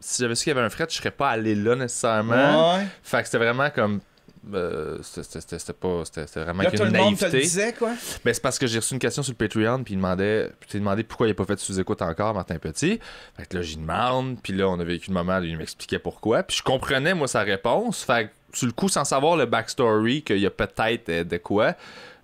si j'avais su qu'il y avait un fret, je serais pas allé là nécessairement. Ouais. Fait que c'était vraiment comme. Euh, c'était pas c'était vraiment là, une tout le Monde te le disait, quoi. Mais ben, c'est parce que j'ai reçu une question sur le Patreon puis il demandait puis demandé pourquoi il a pas fait de sous écoute encore Martin Petit. Fait que là j'y demande puis là on a vécu le moment où il m'expliquait pourquoi puis je comprenais moi sa réponse. Fait que sur le coup, sans savoir le backstory, qu'il y a peut-être euh, de quoi,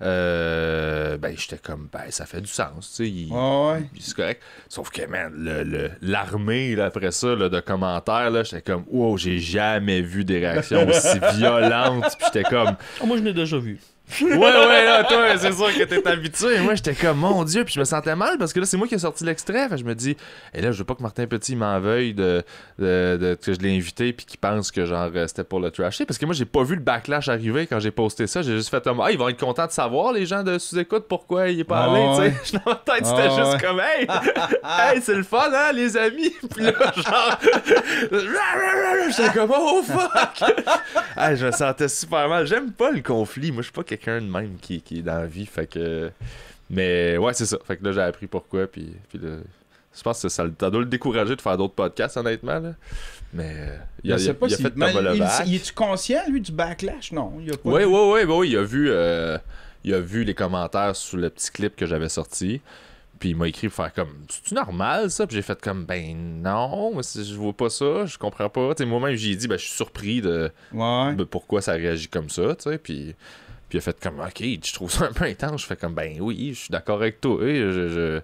euh, ben, j'étais comme, ben, ça fait du sens, tu sais. C'est correct. Sauf que, man, le, l'armée, après ça, de commentaires, là, j'étais comme, wow, j'ai jamais vu des réactions aussi violentes. comme. Ah, moi, je l'ai déjà vu ouais, ouais, là, toi, c'est sûr que t'es habitué. moi, j'étais comme, mon Dieu, puis je me sentais mal parce que là, c'est moi qui ai sorti l'extrait. Fait, je me dis, et là, je veux pas que Martin Petit m'en veuille de, que je l'ai invité puis qu'il pense que genre euh, c'était pour le trasher. Parce que moi, j'ai pas vu le backlash arriver quand j'ai posté ça. J'ai juste fait ah, ils vont être contents de savoir, les gens de sous-écoute, pourquoi il est pas allé, tu sais. Dans ma tête, c'était juste comme, hey, c'est le fun, hein, les amis. Puis là, genre, suis comme, oh fuck. je me sentais super mal. J'aime pas le conflit. Moi, je suis pas quelqu'un de même qui, est dans la vie. Fait que. Mais ouais, c'est ça. Fait que là, j'ai appris pourquoi. Puis, puis je pense que ça, doit le décourager de faire d'autres podcasts, honnêtement. Mais il a, pas est-tu conscient, lui, du backlash Non. oui oui oui Il a vu, euh, il a vu les commentaires sous le petit clip que j'avais sorti. Puis il m'a écrit pour faire comme C'est-tu normal ça? Puis j'ai fait comme Ben non, je vois pas ça, je comprends pas. moi-même j'ai dit ben je suis surpris de, pourquoi ça réagit comme ça, tu Puis il a fait comme, ok, je trouve ça un peu intense. Je fais comme, ben oui, je suis d'accord avec toi. je,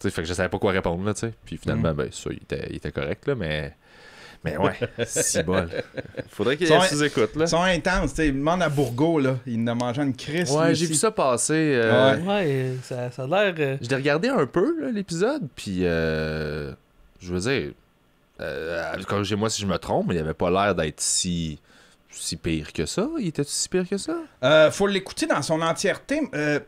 fait que je savais pas quoi répondre, là, Puis finalement, mm. ben, ça, il était, correct, là, mais. Mais ouais, si bol. Faudrait qu'il sous écoute, Ils sont intenses, tu sais. Demande à Bourgo, là. Il ne a mangé une crise. Ouais, j'ai vu ça passer. Euh, ouais. ça, a l'air. Euh, je l'ai regardé un peu, l'épisode, puis. Euh, je veux dire. corrigez moi, si je me trompe, mais il n'avait pas l'air d'être si si pire que ça? Il était si pire que ça? Euh, faut l'écouter dans son entièreté. Euh,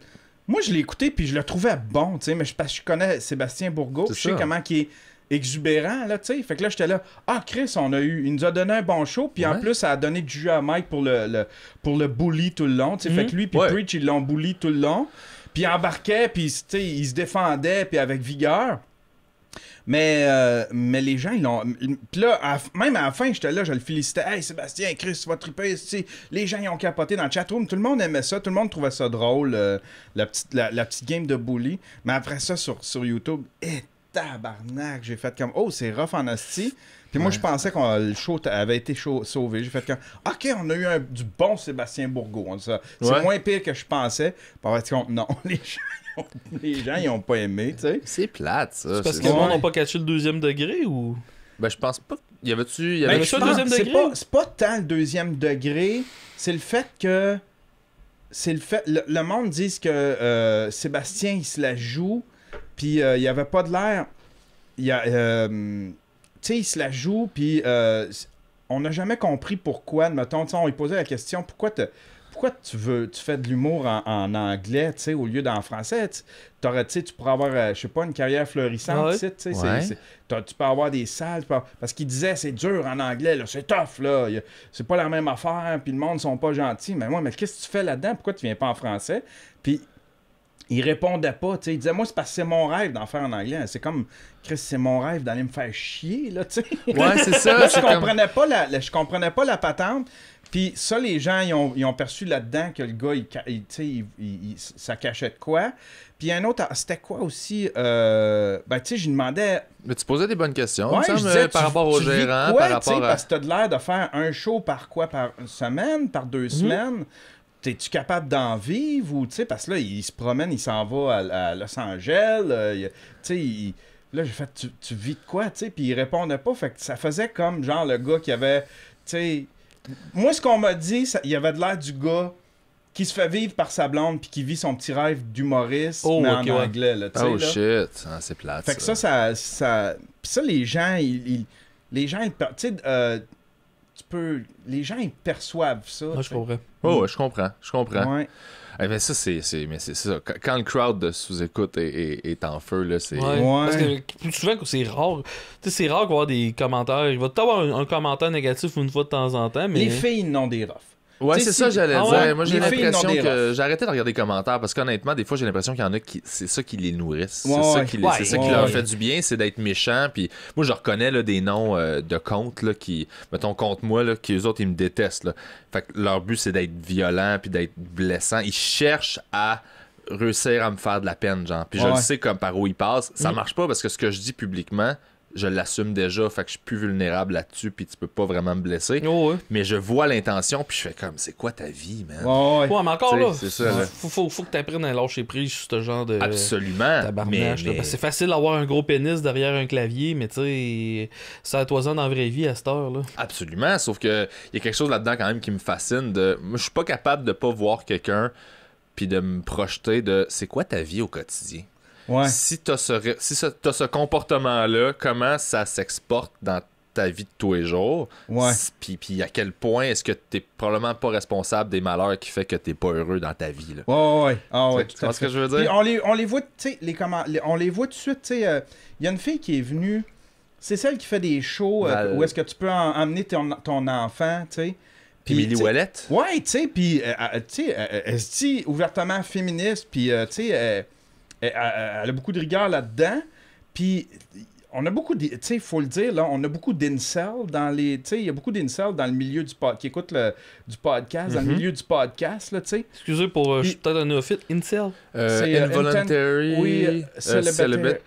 moi, je l'ai écouté puis je le trouvais bon, tu sais, mais je, parce je connais Sébastien Bourgault, je sais comment il est exubérant, là, tu sais. Fait que là, j'étais là, ah, Chris, on a eu, il nous a donné un bon show, puis en plus, ça a donné du jus à Mike pour le, pour le bully tout le long, tu sais. Fait que mhm. lui, puis Preach, ils l'ont bully tout le long, puis il embarquait, puis, il se défendait, puis avec vigueur. Mais, euh, mais les gens, ils l'ont. Puis là, même à la fin, j'étais là, je le félicitais. Hey Sébastien, Chris, tu vas triper. Les gens, ils ont capoté dans le chatroom. Tout le monde aimait ça. Tout le monde trouvait ça drôle, euh, la, petite, la, petite game de bully. Mais après ça, sur, sur YouTube, et eh, tabarnak, j'ai fait comme Oh, c'est rough en hostie. Puis moi, je pensais que euh, le show avait été sauvé. J'ai fait que OK, on a eu du bon Sébastien Bourgault. C'est moins pire que je pensais. Par contre, non, les gens, ils ont pas aimé, C'est plate, ça. C'est parce que le monde n'a pas catché le deuxième degré ou. Ben, je pense pas. Y avait-tu. Y ben, avait le deuxième degré? C'est pas, tant le deuxième degré. C'est le fait que c'est le fait. Le, monde dit que euh, Sébastien, il se la joue, puis euh, il n'y avait pas de l'air. Il y a tu sais, il se la joue, puis euh, on n'a jamais compris pourquoi. on lui posait la question pourquoi te, Pourquoi tu veux tu fais de l'humour en, anglais, tu au lieu d'en français, aurais tu pourrais avoir, euh, je sais pas, une carrière fleurissante ah tu peux avoir des salles, parce qu'il disait c'est dur en anglais, c'est tough, là, c'est pas la même affaire, puis le monde sont pas gentils, mais moi, mais qu'est-ce que tu fais là-dedans, pourquoi tu viens pas en français, puis il répondait pas, tu sais, il disait moi c'est parce que c'est mon rêve d'en faire en anglais, c'est comme Chris c'est mon rêve d'aller me faire chier là, tu sais. Ouais, c'est ça. je comprenais pas la, je comprenais pas la patente. Puis ça les gens ils ont, ils ont perçu là-dedans que le gars il, tu sais ça cachait de quoi. Puis un autre ah, c'était quoi aussi euh, ben tu sais je demandais mais tu posais des bonnes questions ouais, disais, par tu, rapport au gérant, par rapport à... parce que as de l'air de faire un show par quoi par une semaine, par deux mhm. semaines t'es-tu capable d'en vivre ou, tu sais, parce que là, il se promène, il s'en va à, Los Angeles, euh, tu sais, Là, j'ai fait, tu, vis de quoi, tu sais? Puis il répondait pas. Fait que ça faisait comme, genre, le gars qui avait, tu sais... Moi, ce qu'on m'a dit, il y avait de l'air du gars qui se fait vivre par sa blonde puis qui vit son petit rêve d'humoriste, oh, mais en anglais, là, Oh, shit! c'est plate, Fait que ça, ça... ça... les gens, ils... Les gens, ils... Euh, tu peux. Les gens, ils perçoivent ça. Ah, je comprends. Oh, mm. je comprends. Je comprends. Ouais. Eh bien, ça, c'est, mais c'est ça. Quand le crowd de sous-écoute est, est, en feu, là, c'est. Ouais, souvent Parce que plus souvent, c'est rare. Tu sais, c'est rare d'avoir des commentaires. Il va t'avoir avoir un, commentaire négatif une fois de temps en temps. Mais... Les filles, n'ont des roughs. Ouais, c'est ça ça, j'allais ah dire. Moi, j'ai l'impression que j'ai arrêté de regarder les commentaires parce qu'honnêtement, des fois, j'ai l'impression qu'il y en a qui. C'est ça qui les nourrissent. c'est ça qui, les... ça qui leur fait du bien, c'est d'être méchant. Puis moi, je reconnais là, des noms euh, de comptes là, qui. Mettons, contre moi, là, qui eux autres, ils me détestent. Fait leur but, c'est d'être violent puis d'être blessant. Ils cherchent à réussir à me faire de la peine, genre. Puis je le sais comme par où ils passent. Ça mm. marche pas parce que ce que je dis publiquement, je l'assume déjà, fait que je suis plus vulnérable là-dessus, puis tu peux pas vraiment me blesser. Oh, mais je vois l'intention, puis je fais comme, c'est quoi ta vie, man? ouais. mais encore là, Faut, faut, que t'apprennes à lâcher prise sur ce genre de. Absolument. Mais, C'est facile d'avoir un gros pénis derrière un clavier, mais tu sais, ça toi dans la vraie vie à cette heure-là. Absolument, sauf que il y a quelque chose là-dedans quand même qui me fascine. De... je suis pas capable de pas voir quelqu'un puis de me projeter de c'est quoi ta vie au quotidien si tu ce, si ce comportement-là, comment ça s'exporte dans ta vie de tous les jours. Ouais. Puis, à quel point est-ce que t'es probablement pas responsable des malheurs qui fait que t'es pas heureux dans ta vie. Là. Ouais, ouais, ouais. Ah, tu vois ce que je veux dire? on les, voit, tu sais, les, comment, on les voit tout de suite, Il euh, y a une fille qui est venue, c'est celle qui fait des shows euh, où est-ce que tu peux emmener ton, enfant, tu sais. Ouais, tu sais, puis euh, euh elle se ouvertement féministe, puis tu sais elle, euh, euh, elle a beaucoup de rigueur là-dedans. Puis on a beaucoup, de, tu sais, faut le dire, là, on a beaucoup d'incels dans les, tu sais, il y a beaucoup d'incels dans le milieu du podcast, qui écoutent le, du podcast, dans le mhm. milieu du podcast, là, tu sais. Excusez pour, euh, je suis peut-être un néophyte, incel. c'est involuntary, inten... oui, euh,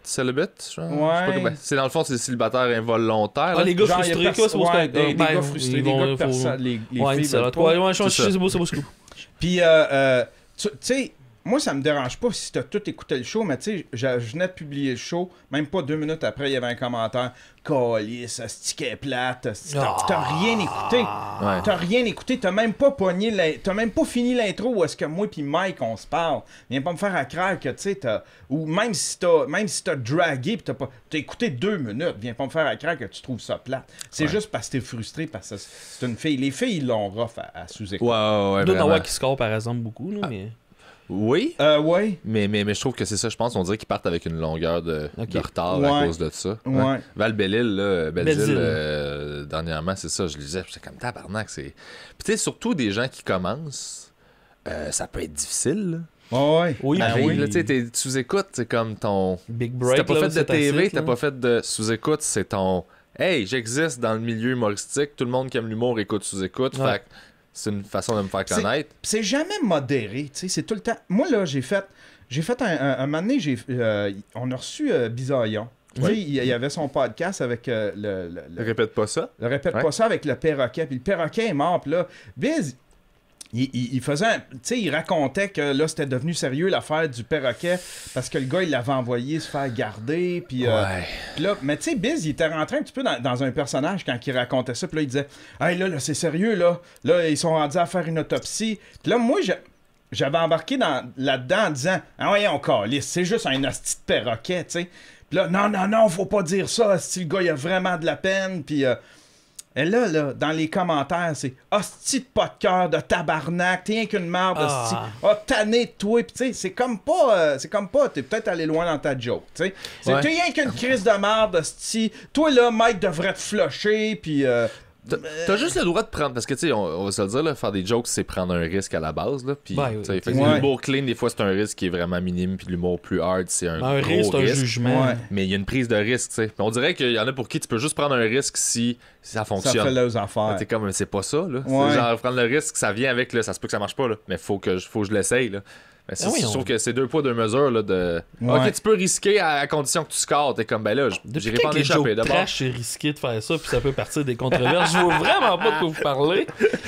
célibataire. Ouais. C'est dans le fond, c'est célibataire involontaire. Ah, les gars frustrés, quoi, c'est pour ça. Les gars ben, frustrés, les gars personnes, les, les ouais, filles. Ouais, ouais, je suis beau, c'est beau, c'est beau. Puis, tu sais, moi, ça me dérange pas si t'as tout écouté le show, mais tu sais, je, venais de publier le show, même pas deux minutes après, il y avait un commentaire. Colis, ça stickait plate, t'as ah. rien écouté. T'as rien écouté, t'as même pas pogné, t'as même pas fini l'intro où est-ce que moi puis Mike on se parle. Viens pas me faire à que tu sais, ou même si t'as, même si t'as dragué pis t'as pas, t'as écouté deux minutes, viens pas me faire à que tu trouves ça plate. C'est juste parce que t'es frustré parce que c'est une fille. Les filles, ils l'ont rough à, sous-écouter. Ouais, qui score par exemple beaucoup, ah. mais. Oui. Euh, Mais, mais, mais je trouve que c'est ça, je pense. On dirait qu'ils partent avec une longueur de, retard à cause de ça. Ouais. Val Bellil, là, euh, dernièrement, c'est ça, je disais, C'est comme tabarnak. Puis tu sais, surtout des gens qui commencent, euh, ça peut être difficile. Là. ouais. Oui, ben oui. tu sous-écoute, c'est comme ton. Big break. t'as pas, fait de TV, t'as pas fait de sous-écoute, c'est ton. Hey, j'existe dans le milieu humoristique, tout le monde qui aime l'humour écoute sous-écoute. fait c'est une façon de me faire connaître. C'est jamais modéré, tu sais. C'est tout le temps. Moi, là, j'ai fait. J'ai fait un, un, moment donné, j'ai, euh, on a reçu euh, Oui. Il, y avait son podcast avec euh, le, le, Répète pas ça. Le Répète pas ça avec le perroquet. Puis le perroquet est mort. Puis là, Biz, il, faisait, tu sais, il racontait que là c'était devenu sérieux l'affaire du perroquet parce que le gars il l'avait envoyé se faire garder, puis euh, ouais. là, mais tu sais, Biz il était rentré un petit peu dans, un personnage quand il racontait ça, puis là il disait, hey là, là c'est sérieux là, là ils sont rendus à faire une autopsie, puis là moi j'avais embarqué là-dedans en disant, ah ouais encore c'est juste un hostie de perroquet, tu sais, puis là non non non faut pas dire ça, si le gars il a vraiment de la peine, puis euh, et là, là, dans les commentaires, c'est Hostie de pas de cœur, de tabarnak, t'es rien qu'une merde, ah. hostie. Oh, tanné de toi. Puis, tu sais, c'est comme pas. Euh, c'est comme pas. T'es peut-être allé loin dans ta joke, tu sais. C'est rien qu'une crise de merde, hostie. Toi, là, Mike devrait te flusher, puis euh, T'as juste le droit de prendre, parce que tu sais, on, va se le dire, faire des jokes, c'est prendre un risque à la base. Là, puis ben, l'humour clean, des fois, c'est un risque qui est vraiment minime, puis l'humour plus hard, c'est un, ben, un gros risque. un jugement. Mais il y a une prise de risque, tu sais. On dirait qu'il y en a pour qui tu peux juste prendre un risque si ça fonctionne. Ça fait leurs affaires. T'es comme, c'est pas ça, là. Genre, prendre le risque, ça vient avec, là, ça se peut que ça marche pas, là. Mais faut que, faut que je l'essaye, là. Ben, ah c'est, que c'est deux poids, deux mesures. Là, de... Ok, tu peux risquer à, condition que tu scores. T'es comme, ben là, j'irai pas en échapper. D'abord. c'est risqué de faire ça, puis ça peut partir des controverses. Je vois vraiment pas de quoi vous parler.